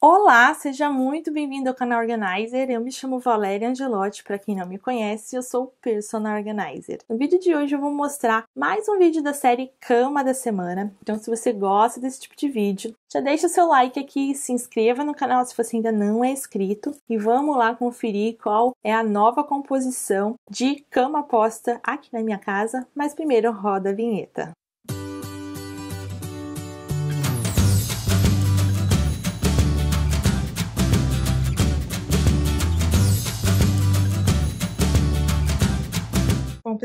Olá, seja muito bem-vindo ao canal Organizer. Eu me chamo Valéria Angelotti, para quem não me conhece, eu sou personal organizer. No vídeo de hoje eu vou mostrar mais um vídeo da série Cama da Semana. Então, se você gosta desse tipo de vídeo, já deixa o seu like aqui, se inscreva no canal se você ainda não é inscrito e vamos lá conferir qual é a nova composição de cama posta aqui na minha casa. Mas primeiro roda a vinheta.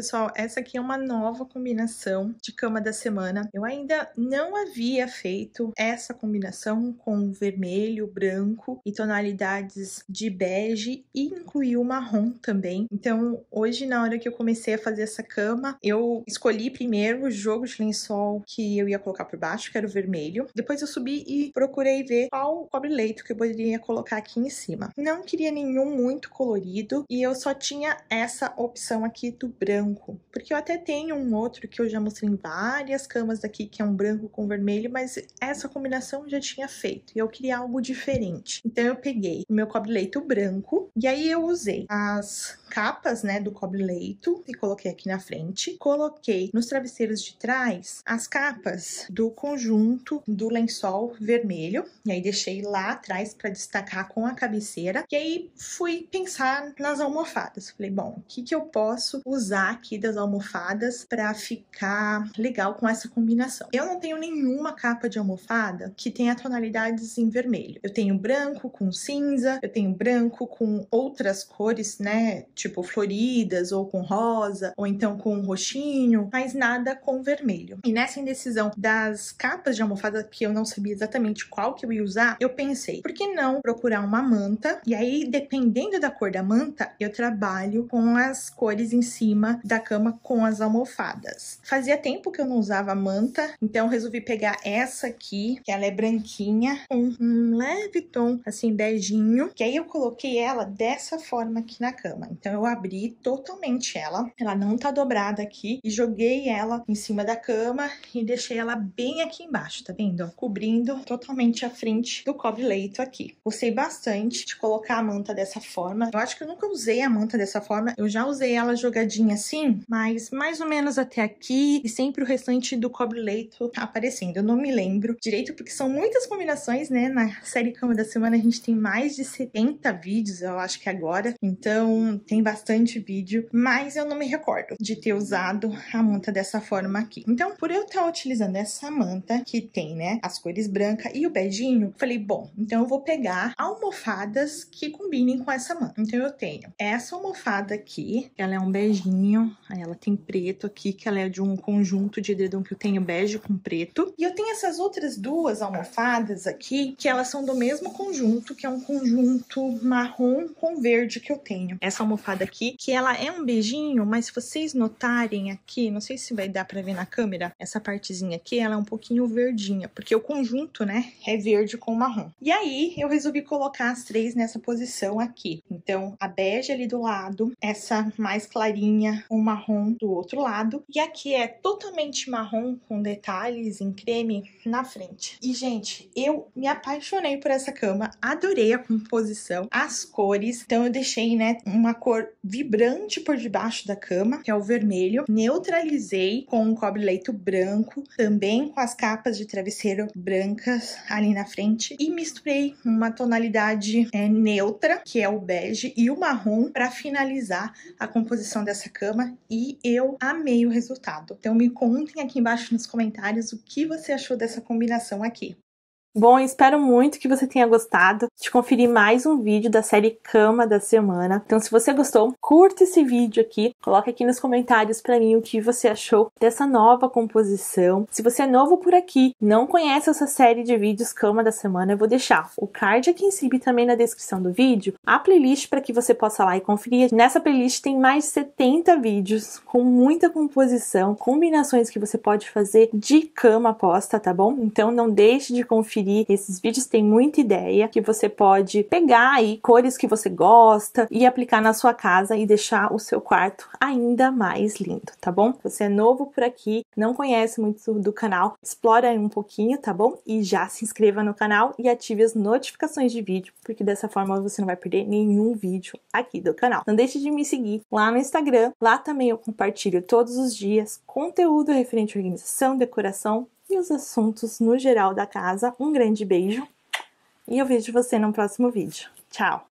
pessoal, essa aqui é uma nova combinação de cama da semana. Eu ainda não havia feito essa combinação com vermelho, branco e tonalidades de bege e incluiu o marrom também. Então, hoje na hora que eu comecei a fazer essa cama, eu escolhi primeiro o jogo de lençol que eu ia colocar por baixo, que era o vermelho. Depois eu subi e procurei ver qual cobre-leito que eu poderia colocar aqui em cima. Não queria nenhum muito colorido e eu só tinha essa opção aqui do branco branco, porque eu até tenho um outro que eu já mostrei em várias camas aqui, que é um branco com vermelho, mas essa combinação eu já tinha feito e eu queria algo diferente. Então eu peguei o meu cobre-leito branco e aí eu usei as capas, né, do cobre-leito e coloquei aqui na frente. Coloquei nos travesseiros de trás as capas do conjunto do lençol vermelho e aí deixei lá atrás para destacar com a cabeceira. E aí fui pensar nas almofadas. Falei, bom, o que que eu posso usar aqui das almofadas para ficar legal com essa combinação? Eu não tenho nenhuma capa de almofada que tenha tonalidades em vermelho. Eu tenho branco com cinza, eu tenho branco com outras cores, né? tipo floridas ou com rosa, ou então com roxinho, mas nada com vermelho. E nessa indecisão das capas de almofada, que eu não sabia exatamente qual que eu ia usar, eu pensei, por que não procurar uma manta? E aí, dependendo da cor da manta, eu trabalho com as cores em cima da cama com as almofadas. Fazia tempo que eu não usava manta, então resolvi pegar essa aqui, que ela é branquinha, com um leve tom, assim, beijinho, que aí eu coloquei ela dessa forma aqui na cama. Então, eu abri totalmente ela. Ela não tá dobrada aqui. E joguei ela em cima da cama e deixei ela bem aqui embaixo, tá vendo? Cobrindo totalmente a frente do cobre-leito aqui. Gostei bastante de colocar a manta dessa forma. Eu acho que eu nunca usei a manta dessa forma. Eu já usei ela jogadinha assim, mas mais ou menos até aqui. E sempre o restante do cobre-leito tá aparecendo. Eu não me lembro direito, porque são muitas combinações, né? Na série Cama da Semana a gente tem mais de 70 vídeos, eu acho que agora. Então, tem bastante vídeo, mas eu não me recordo de ter usado a manta dessa forma aqui. Então, por eu estar utilizando essa manta, que tem, né, as cores branca e o beijinho, falei, bom, então eu vou pegar almofadas que combinem com essa manta. Então, eu tenho essa almofada aqui, ela é um beijinho, aí ela tem preto aqui, que ela é de um conjunto de edredom que eu tenho bege com preto. E eu tenho essas outras duas almofadas aqui, que elas são do mesmo conjunto, que é um conjunto marrom com verde que eu tenho. Essa almofada aqui, que ela é um beijinho, mas se vocês notarem aqui, não sei se vai dar pra ver na câmera, essa partezinha aqui, ela é um pouquinho verdinha, porque o conjunto, né, é verde com marrom. E aí, eu resolvi colocar as três nessa posição aqui. Então, a bege ali do lado, essa mais clarinha, o marrom do outro lado, e aqui é totalmente marrom, com detalhes em creme na frente. E, gente, eu me apaixonei por essa cama, adorei a composição, as cores, então eu deixei, né, uma cor cor vibrante por debaixo da cama, que é o vermelho. Neutralizei com um cobre-leito branco, também com as capas de travesseiro brancas ali na frente. E misturei uma tonalidade é, neutra, que é o bege, e o marrom para finalizar a composição dessa cama. E eu amei o resultado. Então me contem aqui embaixo nos comentários o que você achou dessa combinação aqui. Bom, espero muito que você tenha gostado de conferir mais um vídeo da série Cama da Semana. Então, se você gostou, curta esse vídeo aqui, coloca aqui nos comentários para mim o que você achou dessa nova composição. Se você é novo por aqui, não conhece essa série de vídeos Cama da Semana, eu vou deixar o card aqui em cima e também na descrição do vídeo, a playlist para que você possa lá e conferir. Nessa playlist tem mais de 70 vídeos com muita composição, combinações que você pode fazer de cama posta, tá bom? Então, não deixe de conferir esses vídeos, tem muita ideia que você pode pegar aí cores que você gosta e aplicar na sua casa e deixar o seu quarto ainda mais lindo, tá bom? Você é novo por aqui, não conhece muito do canal, explora aí um pouquinho, tá bom? E já se inscreva no canal e ative as notificações de vídeo, porque dessa forma você não vai perder nenhum vídeo aqui do canal. Não deixe de me seguir lá no Instagram, lá também eu compartilho todos os dias conteúdo referente à organização, decoração, e os assuntos no geral da casa. Um grande beijo e eu vejo você no próximo vídeo. Tchau!